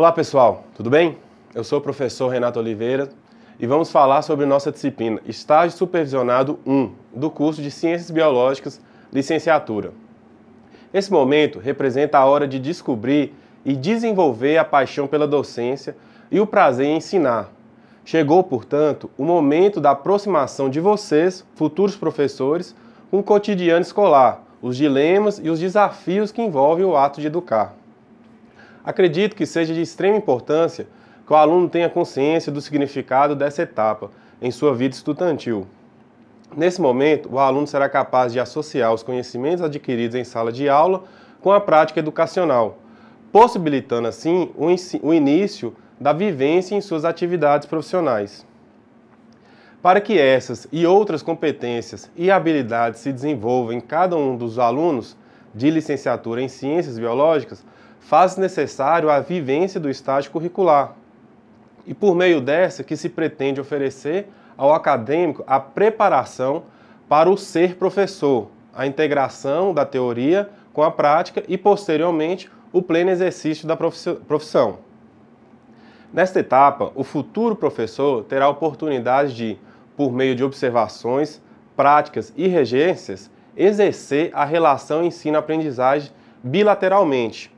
Olá pessoal, tudo bem? Eu sou o professor Renato Oliveira e vamos falar sobre nossa disciplina Estágio Supervisionado 1 do curso de Ciências Biológicas, licenciatura. Esse momento representa a hora de descobrir e desenvolver a paixão pela docência e o prazer em ensinar. Chegou, portanto, o momento da aproximação de vocês, futuros professores, com o cotidiano escolar, os dilemas e os desafios que envolve o ato de educar. Acredito que seja de extrema importância que o aluno tenha consciência do significado dessa etapa em sua vida estudantil. Nesse momento, o aluno será capaz de associar os conhecimentos adquiridos em sala de aula com a prática educacional, possibilitando assim o início da vivência em suas atividades profissionais. Para que essas e outras competências e habilidades se desenvolvam em cada um dos alunos de licenciatura em Ciências Biológicas, faz necessário a vivência do estágio curricular. E por meio dessa que se pretende oferecer ao acadêmico a preparação para o ser professor, a integração da teoria com a prática e, posteriormente, o pleno exercício da profissão. Nesta etapa, o futuro professor terá a oportunidade de, por meio de observações, práticas e regências, exercer a relação ensino-aprendizagem bilateralmente,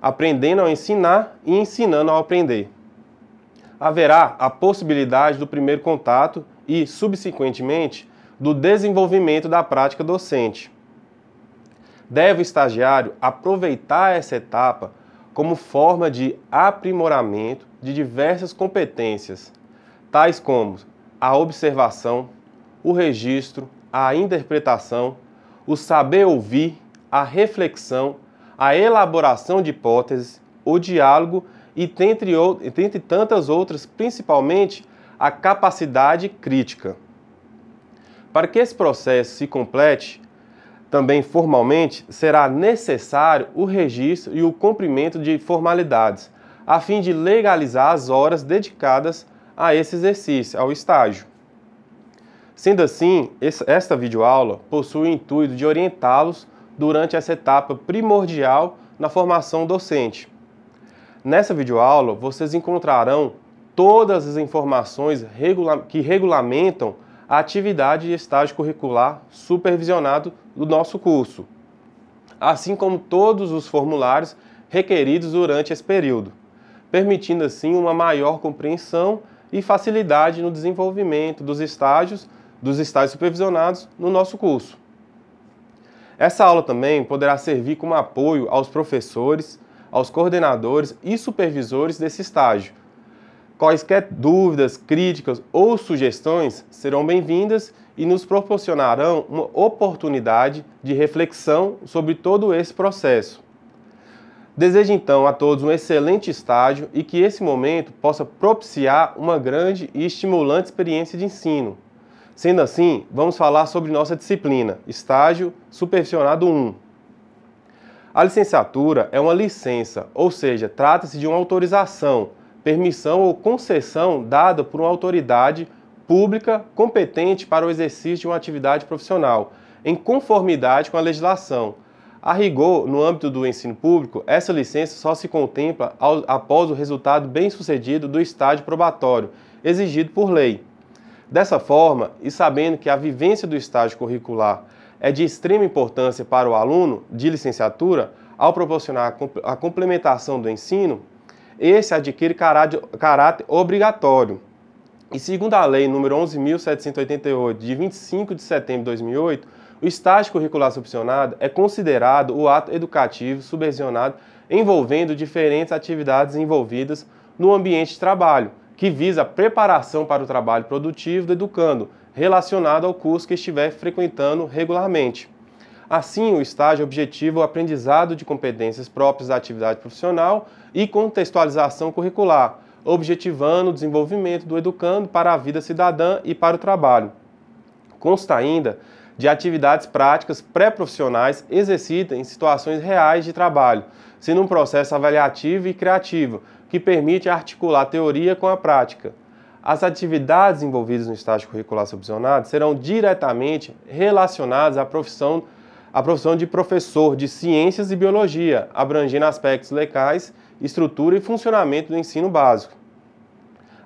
aprendendo ao ensinar e ensinando ao aprender. Haverá a possibilidade do primeiro contato e, subsequentemente, do desenvolvimento da prática docente. Deve o estagiário aproveitar essa etapa como forma de aprimoramento de diversas competências, tais como a observação, o registro, a interpretação, o saber ouvir, a reflexão a elaboração de hipóteses, o diálogo e, dentre, dentre tantas outras, principalmente a capacidade crítica. Para que esse processo se complete, também formalmente, será necessário o registro e o cumprimento de formalidades, a fim de legalizar as horas dedicadas a esse exercício, ao estágio. Sendo assim, esta videoaula possui o intuito de orientá-los durante essa etapa primordial na formação docente. Nessa videoaula, vocês encontrarão todas as informações regula que regulamentam a atividade e estágio curricular supervisionado do nosso curso, assim como todos os formulários requeridos durante esse período, permitindo assim uma maior compreensão e facilidade no desenvolvimento dos estágios, dos estágios supervisionados no nosso curso. Essa aula também poderá servir como apoio aos professores, aos coordenadores e supervisores desse estágio. Quaisquer dúvidas, críticas ou sugestões serão bem-vindas e nos proporcionarão uma oportunidade de reflexão sobre todo esse processo. Desejo então a todos um excelente estágio e que esse momento possa propiciar uma grande e estimulante experiência de ensino. Sendo assim, vamos falar sobre nossa disciplina, estágio supervisionado 1. A licenciatura é uma licença, ou seja, trata-se de uma autorização, permissão ou concessão dada por uma autoridade pública competente para o exercício de uma atividade profissional, em conformidade com a legislação. A rigor, no âmbito do ensino público, essa licença só se contempla após o resultado bem-sucedido do estágio probatório, exigido por lei. Dessa forma, e sabendo que a vivência do estágio curricular é de extrema importância para o aluno de licenciatura, ao proporcionar a complementação do ensino, esse adquire caráter obrigatório. E segundo a Lei nº 11.788, de 25 de setembro de 2008, o estágio curricular subvencionado é considerado o ato educativo subvencionado envolvendo diferentes atividades envolvidas no ambiente de trabalho, que visa a preparação para o trabalho produtivo do educando, relacionado ao curso que estiver frequentando regularmente. Assim, o estágio é objetiva o aprendizado de competências próprias da atividade profissional e contextualização curricular, objetivando o desenvolvimento do educando para a vida cidadã e para o trabalho. Consta ainda de atividades práticas pré-profissionais exercidas em situações reais de trabalho, sendo um processo avaliativo e criativo, que permite articular a teoria com a prática. As atividades envolvidas no estágio curricular subvencionado serão diretamente relacionadas à profissão, à profissão de professor de ciências e biologia, abrangendo aspectos legais, estrutura e funcionamento do ensino básico.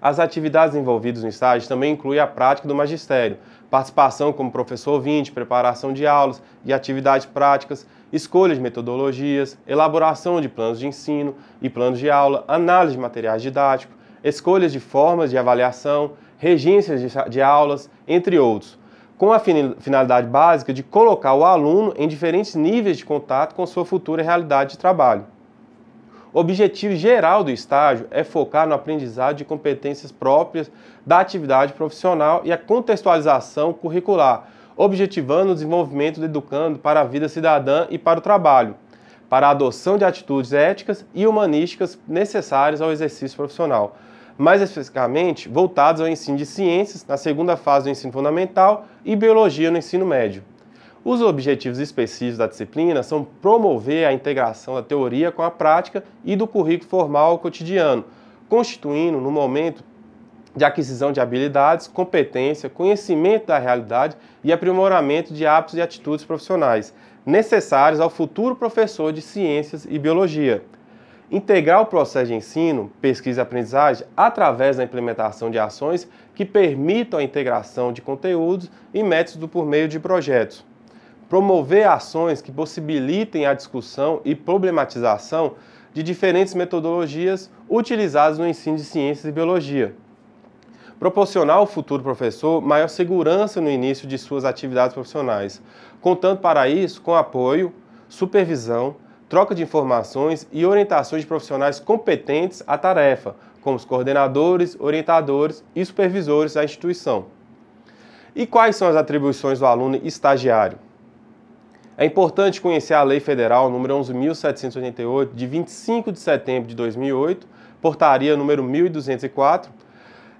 As atividades envolvidas no estágio também incluem a prática do magistério, participação como professor ouvinte, preparação de aulas e atividades práticas, escolha de metodologias, elaboração de planos de ensino e planos de aula, análise de materiais didáticos, escolhas de formas de avaliação, regências de aulas, entre outros, com a finalidade básica de colocar o aluno em diferentes níveis de contato com sua futura realidade de trabalho. O objetivo geral do estágio é focar no aprendizado de competências próprias da atividade profissional e a contextualização curricular objetivando o desenvolvimento do educando para a vida cidadã e para o trabalho, para a adoção de atitudes éticas e humanísticas necessárias ao exercício profissional, mais especificamente voltados ao ensino de ciências na segunda fase do ensino fundamental e biologia no ensino médio. Os objetivos específicos da disciplina são promover a integração da teoria com a prática e do currículo formal ao cotidiano, constituindo, no momento, de aquisição de habilidades, competência, conhecimento da realidade e aprimoramento de hábitos e atitudes profissionais necessários ao futuro professor de ciências e biologia. Integrar o processo de ensino, pesquisa e aprendizagem através da implementação de ações que permitam a integração de conteúdos e métodos por meio de projetos. Promover ações que possibilitem a discussão e problematização de diferentes metodologias utilizadas no ensino de ciências e biologia proporcionar ao futuro professor maior segurança no início de suas atividades profissionais, contando para isso com apoio, supervisão, troca de informações e orientações de profissionais competentes à tarefa, como os coordenadores, orientadores e supervisores da instituição. E quais são as atribuições do aluno estagiário? É importante conhecer a Lei Federal nº 11.788, de 25 de setembro de 2008, Portaria nº 1204,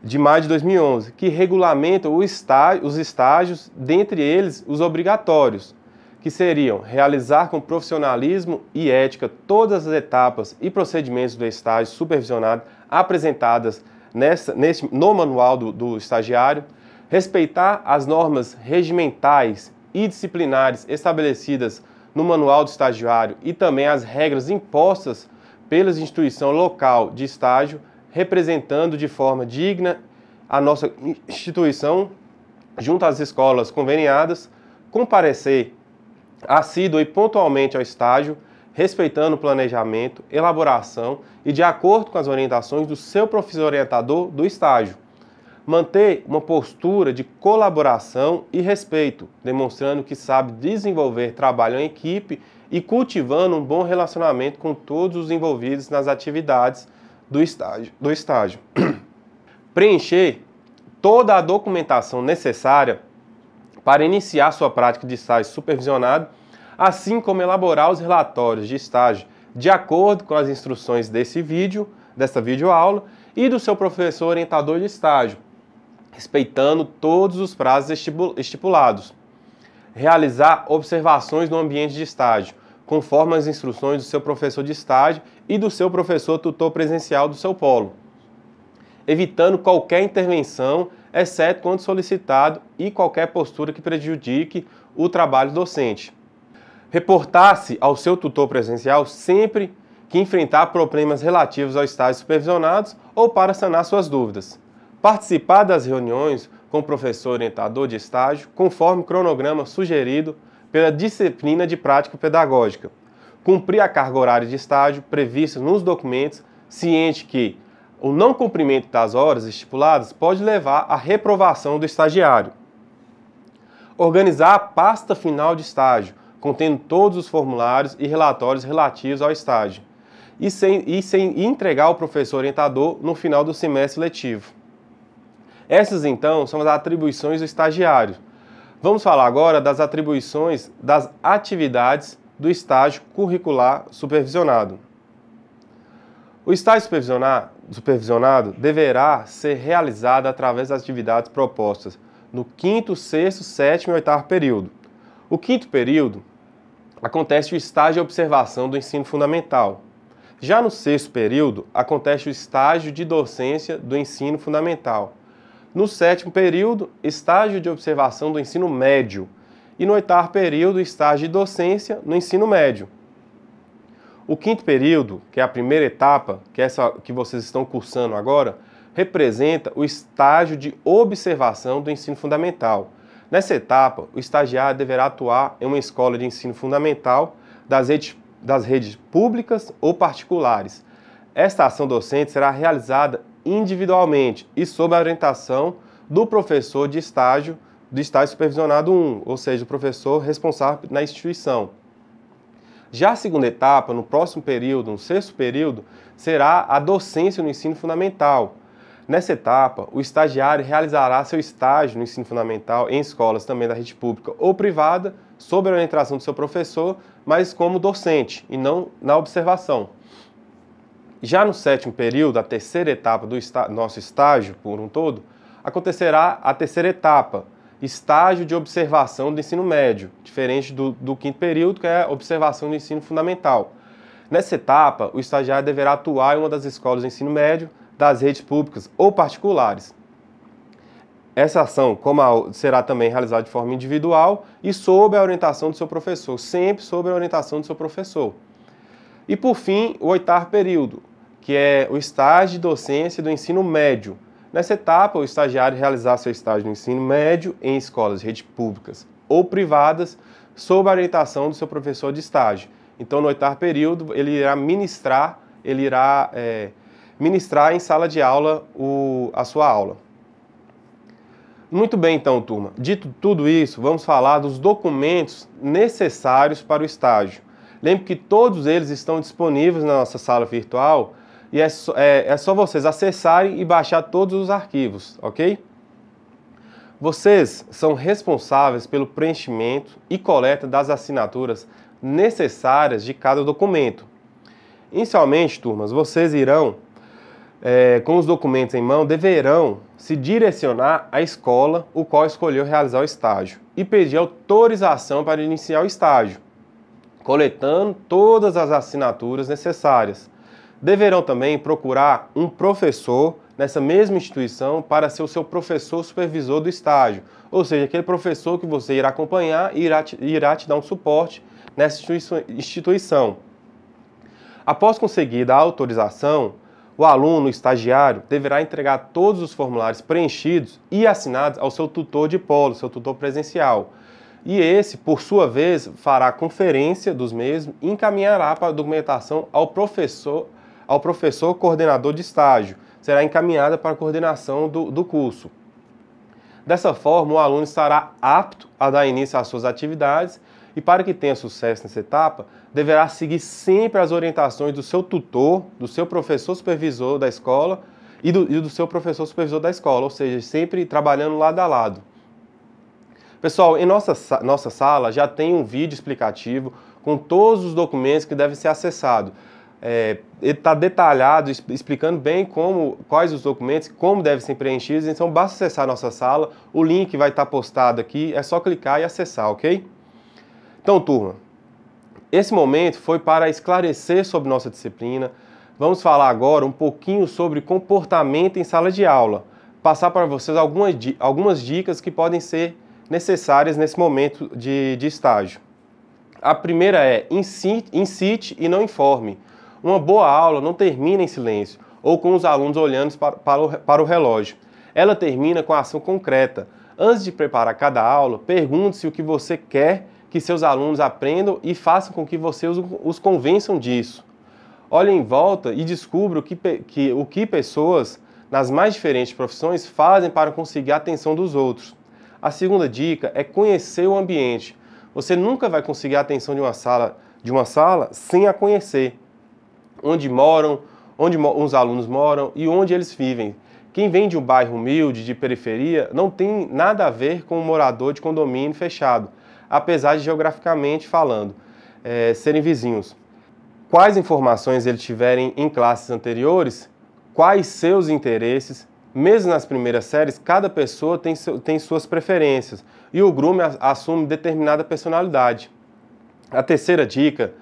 de maio de 2011, que regulamenta os estágios, dentre eles os obrigatórios, que seriam realizar com profissionalismo e ética todas as etapas e procedimentos do estágio supervisionado apresentadas nessa, nesse, no manual do, do estagiário, respeitar as normas regimentais e disciplinares estabelecidas no manual do estagiário e também as regras impostas pela instituição local de estágio representando de forma digna a nossa instituição junto às escolas conveniadas, comparecer assíduo e pontualmente ao estágio, respeitando o planejamento, elaboração e de acordo com as orientações do seu professor orientador do estágio. Manter uma postura de colaboração e respeito, demonstrando que sabe desenvolver trabalho em equipe e cultivando um bom relacionamento com todos os envolvidos nas atividades do estágio. Do estágio. Preencher toda a documentação necessária para iniciar sua prática de estágio supervisionado, assim como elaborar os relatórios de estágio de acordo com as instruções desse vídeo, desta videoaula e do seu professor orientador de estágio, respeitando todos os prazos estipulados. Realizar observações no ambiente de estágio, conforme as instruções do seu professor de estágio e do seu professor tutor presencial do seu polo, evitando qualquer intervenção, exceto quando solicitado, e qualquer postura que prejudique o trabalho docente. Reportar-se ao seu tutor presencial sempre que enfrentar problemas relativos aos estágios supervisionados ou para sanar suas dúvidas. Participar das reuniões com o professor orientador de estágio, conforme o cronograma sugerido pela disciplina de prática pedagógica, cumprir a carga horária de estágio prevista nos documentos, ciente que o não cumprimento das horas estipuladas pode levar à reprovação do estagiário. Organizar a pasta final de estágio, contendo todos os formulários e relatórios relativos ao estágio, e sem, e sem entregar ao professor orientador no final do semestre letivo. Essas, então, são as atribuições do estagiário Vamos falar agora das atribuições das atividades do estágio curricular supervisionado. O estágio supervisionado deverá ser realizado através das atividades propostas no quinto, sexto, sétimo e oitavo período. O quinto período acontece o estágio de observação do ensino fundamental. Já no sexto período acontece o estágio de docência do ensino fundamental. No sétimo período, estágio de observação do ensino médio. E no oitavo período, estágio de docência no ensino médio. O quinto período, que é a primeira etapa, que é essa que vocês estão cursando agora, representa o estágio de observação do ensino fundamental. Nessa etapa, o estagiário deverá atuar em uma escola de ensino fundamental das redes, das redes públicas ou particulares. Esta ação docente será realizada individualmente e sob a orientação do professor de estágio do estágio supervisionado 1, ou seja, o professor responsável na instituição. Já a segunda etapa, no próximo período, no sexto período, será a docência no ensino fundamental. Nessa etapa, o estagiário realizará seu estágio no ensino fundamental em escolas também da rede pública ou privada, sob a orientação do seu professor, mas como docente e não na observação. Já no sétimo período, a terceira etapa do está nosso estágio por um todo, acontecerá a terceira etapa, estágio de observação do ensino médio, diferente do, do quinto período, que é a observação do ensino fundamental. Nessa etapa, o estagiário deverá atuar em uma das escolas de ensino médio das redes públicas ou particulares. Essa ação, como a, será também realizada de forma individual e sob a orientação do seu professor, sempre sob a orientação do seu professor. E por fim, o oitavo período, que é o estágio de docência do ensino médio. Nessa etapa, o estagiário realizará seu estágio no ensino médio em escolas de rede públicas ou privadas, sob a orientação do seu professor de estágio. Então, no oitavo período, ele irá ministrar, ele irá é, ministrar em sala de aula o, a sua aula. Muito bem, então, turma. Dito tudo isso, vamos falar dos documentos necessários para o estágio. Lembre que todos eles estão disponíveis na nossa sala virtual e é só, é, é só vocês acessarem e baixar todos os arquivos, ok? Vocês são responsáveis pelo preenchimento e coleta das assinaturas necessárias de cada documento. Inicialmente, turmas, vocês irão, é, com os documentos em mão, deverão se direcionar à escola o qual escolheu realizar o estágio e pedir autorização para iniciar o estágio, coletando todas as assinaturas necessárias deverão também procurar um professor nessa mesma instituição para ser o seu professor supervisor do estágio, ou seja, aquele professor que você irá acompanhar e irá te, irá te dar um suporte nessa instituição. Após conseguida a autorização, o aluno, o estagiário, deverá entregar todos os formulários preenchidos e assinados ao seu tutor de polo, seu tutor presencial. E esse, por sua vez, fará conferência dos mesmos e encaminhará para a documentação ao professor ao professor coordenador de estágio, será encaminhada para a coordenação do, do curso. Dessa forma, o aluno estará apto a dar início às suas atividades e, para que tenha sucesso nessa etapa, deverá seguir sempre as orientações do seu tutor, do seu professor supervisor da escola e do, e do seu professor supervisor da escola, ou seja, sempre trabalhando lado a lado. Pessoal, em nossa, nossa sala já tem um vídeo explicativo com todos os documentos que devem ser acessados é, ele está detalhado, explicando bem como, quais os documentos, como devem ser preenchidos. Então, basta acessar a nossa sala. O link vai estar tá postado aqui. É só clicar e acessar, ok? Então, turma, esse momento foi para esclarecer sobre nossa disciplina. Vamos falar agora um pouquinho sobre comportamento em sala de aula. Passar para vocês algumas, algumas dicas que podem ser necessárias nesse momento de, de estágio. A primeira é incite, incite e não informe. Uma boa aula não termina em silêncio ou com os alunos olhando para o, para o relógio. Ela termina com a ação concreta. Antes de preparar cada aula, pergunte-se o que você quer que seus alunos aprendam e faça com que você os, os convençam disso. Olhe em volta e descubra o que, que, o que pessoas nas mais diferentes profissões fazem para conseguir a atenção dos outros. A segunda dica é conhecer o ambiente. Você nunca vai conseguir a atenção de uma sala, de uma sala sem a conhecer onde moram, onde os alunos moram e onde eles vivem. Quem vem de um bairro humilde, de periferia, não tem nada a ver com um morador de condomínio fechado, apesar de geograficamente falando, é, serem vizinhos. Quais informações eles tiverem em classes anteriores, quais seus interesses, mesmo nas primeiras séries, cada pessoa tem, seu, tem suas preferências e o grupo assume determinada personalidade. A terceira dica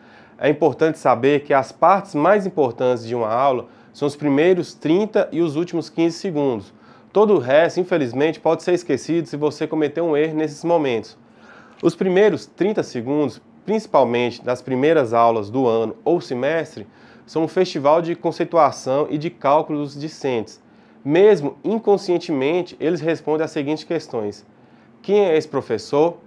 é importante saber que as partes mais importantes de uma aula são os primeiros 30 e os últimos 15 segundos. Todo o resto, infelizmente, pode ser esquecido se você cometer um erro nesses momentos. Os primeiros 30 segundos, principalmente das primeiras aulas do ano ou semestre, são um festival de conceituação e de cálculo dos discentes. Mesmo inconscientemente, eles respondem às seguintes questões: Quem é esse professor?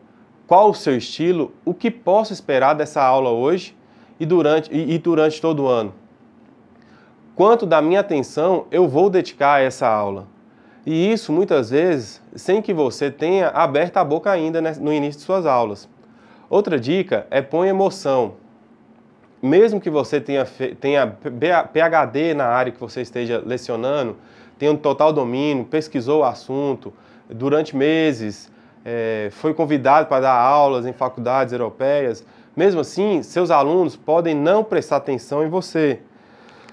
Qual o seu estilo? O que posso esperar dessa aula hoje? e durante, e, e durante todo o ano. Quanto da minha atenção eu vou dedicar a essa aula? E isso muitas vezes sem que você tenha aberto a boca ainda no início de suas aulas. Outra dica é põe emoção. Mesmo que você tenha, tenha PHD na área que você esteja lecionando, tenha um total domínio, pesquisou o assunto durante meses, é, foi convidado para dar aulas em faculdades europeias. Mesmo assim, seus alunos podem não prestar atenção em você.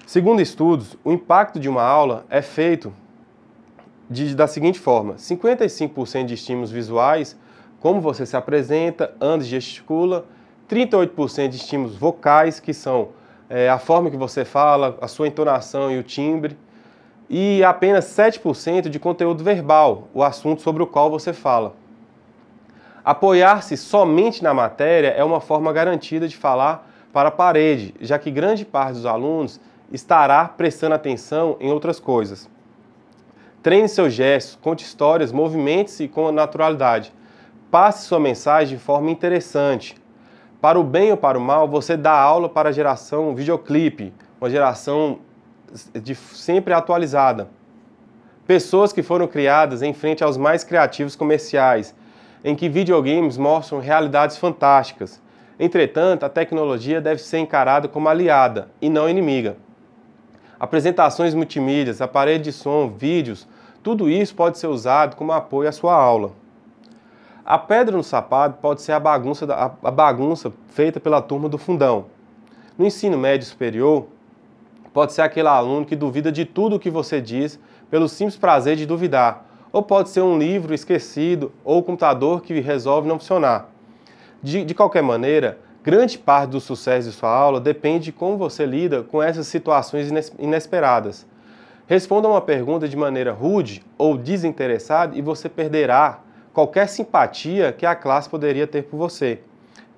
Segundo estudos, o impacto de uma aula é feito de, da seguinte forma: 55% de estímulos visuais, como você se apresenta, anda e gesticula, 38% de estímulos vocais, que são é, a forma que você fala, a sua entonação e o timbre, e apenas 7% de conteúdo verbal, o assunto sobre o qual você fala. Apoiar-se somente na matéria é uma forma garantida de falar para a parede, já que grande parte dos alunos estará prestando atenção em outras coisas. Treine seus gestos, conte histórias, movimente-se com naturalidade. Passe sua mensagem de forma interessante. Para o bem ou para o mal, você dá aula para a geração videoclipe, uma geração de sempre atualizada. Pessoas que foram criadas em frente aos mais criativos comerciais em que videogames mostram realidades fantásticas. Entretanto, a tecnologia deve ser encarada como aliada e não inimiga. Apresentações multimídias, aparelhos de som, vídeos, tudo isso pode ser usado como apoio à sua aula. A pedra no sapato pode ser a bagunça, da, a bagunça feita pela turma do fundão. No ensino médio superior, pode ser aquele aluno que duvida de tudo o que você diz pelo simples prazer de duvidar ou pode ser um livro esquecido ou um computador que resolve não funcionar. De, de qualquer maneira, grande parte do sucesso de sua aula depende de como você lida com essas situações inesperadas. Responda uma pergunta de maneira rude ou desinteressada e você perderá qualquer simpatia que a classe poderia ter por você.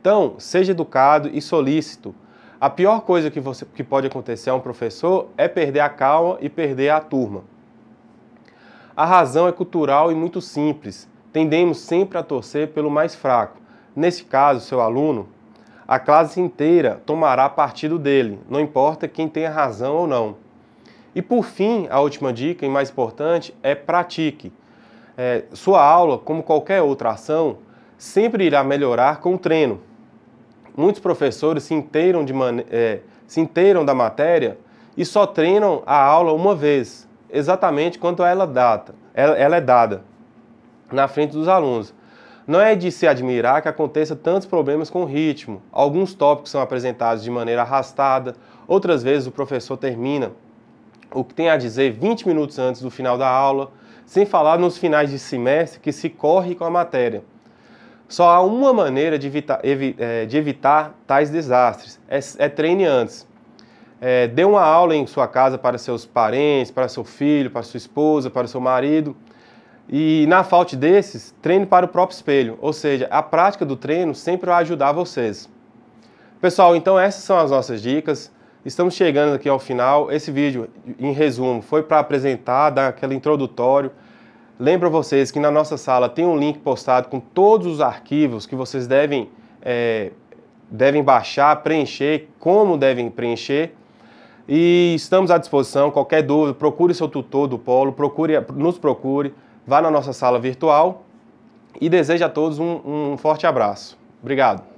Então, seja educado e solícito. A pior coisa que, você, que pode acontecer a um professor é perder a calma e perder a turma. A razão é cultural e muito simples. Tendemos sempre a torcer pelo mais fraco. Nesse caso, seu aluno, a classe inteira tomará partido dele, não importa quem tenha razão ou não. E por fim, a última dica e mais importante é pratique. É, sua aula, como qualquer outra ação, sempre irá melhorar com o treino. Muitos professores se inteiram, de é, se inteiram da matéria e só treinam a aula uma vez, exatamente quanto ela, data, ela, é, ela é dada na frente dos alunos. Não é de se admirar que aconteça tantos problemas com o ritmo. Alguns tópicos são apresentados de maneira arrastada, outras vezes o professor termina o que tem a dizer 20 minutos antes do final da aula, sem falar nos finais de semestre que se corre com a matéria. Só há uma maneira de evitar, eh, de evitar tais desastres: é, é treine antes é, dê uma aula em sua casa para seus parentes, para seu filho, para sua esposa, para seu marido. E na falta desses, treine para o próprio espelho, ou seja, a prática do treino sempre vai ajudar vocês. Pessoal, então essas são as nossas dicas. Estamos chegando aqui ao final. Esse vídeo, em resumo, foi para apresentar, dar aquele introdutório. Lembro vocês que na nossa sala tem um link postado com todos os arquivos que vocês devem, é, devem baixar, preencher, como devem preencher. E estamos à disposição, qualquer dúvida, procure seu tutor do polo, procure, nos procure, vá na nossa sala virtual e desejo a todos um, um forte abraço. Obrigado.